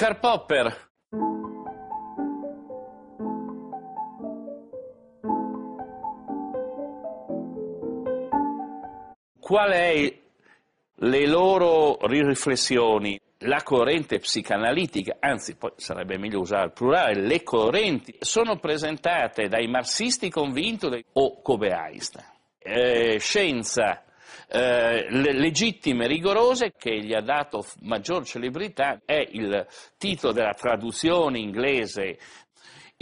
Karl Popper! Qual è le loro riflessioni, la corrente psicanalitica, anzi poi sarebbe meglio usare il plurale, le correnti, sono presentate dai marxisti convinti o come Einstein. Eh, scienza, eh, legittime, rigorose, che gli ha dato maggior celebrità è il titolo della traduzione inglese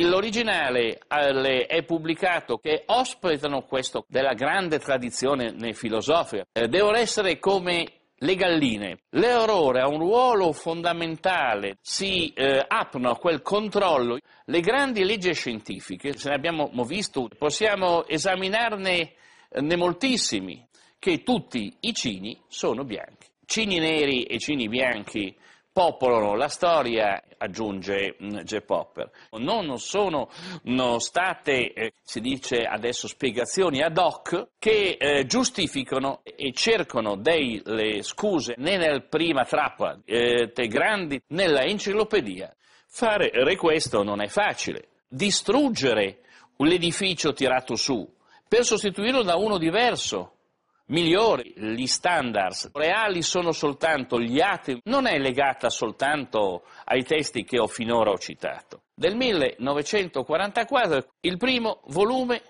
L'originale eh, è pubblicato che ospitano questo della grande tradizione filosofica. Eh, devono essere come le galline. L'errore ha un ruolo fondamentale, si eh, aprono a quel controllo. Le grandi leggi scientifiche, se ne abbiamo visto, possiamo esaminarne eh, moltissimi che tutti i cini sono bianchi. Cini neri e cini bianchi popolano la storia, aggiunge J. Mm, Popper. Non sono mm, state, eh, si dice adesso, spiegazioni ad hoc che eh, giustificano e cercano delle scuse né nel prima trappola, eh, te grandi nella enciclopedia. Fare questo non è facile. Distruggere l'edificio tirato su per sostituirlo da uno diverso migliori, gli standard reali sono soltanto gli atomi, non è legata soltanto ai testi che ho finora citato. Del 1944 il primo volume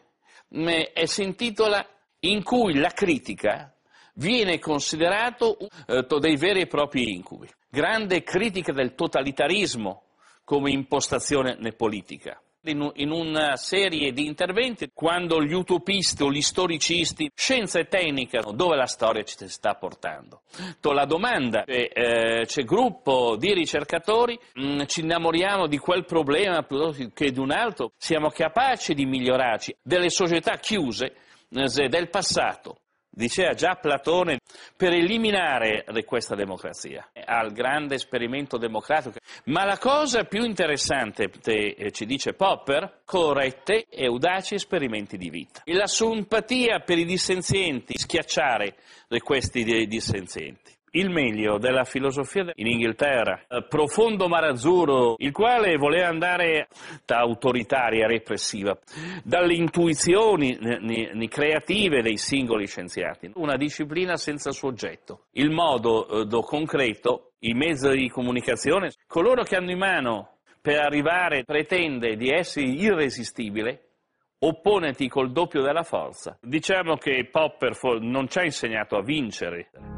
è, si intitola In cui la critica viene considerato uno eh, dei veri e propri incubi. Grande critica del totalitarismo come impostazione politica in una eh, serie di interventi quando gli utopisti o gli storicisti, scienza e tecnica, dove la storia ci sta portando. La domanda, c'è, eh, c'è gruppo di ricercatori, mh, mm, ci innamoriamo di quel problema piuttosto che di un altro, siamo capaci di migliorarci, delle società chiuse eh, del passato Diceva già Platone, per eliminare questa democrazia, al grande esperimento democratico. Ma la cosa più interessante, te, eh, ci dice Popper, corrette e audaci esperimenti di vita. E la simpatia per i dissenzienti, schiacciare questi dissenzienti il meglio della filosofia in Inghilterra. Eh, Profondo Marazzurro, il quale voleva andare da autoritaria, repressiva, dalle intuizioni creative dei singoli scienziati, una disciplina senza soggetto. Il modo eh, do concreto, i mezzi di comunicazione, coloro che hanno in mano per arrivare pretende di essere irresistibile, opponenti col doppio della forza. Diciamo che Popper non ci ha insegnato a vincere.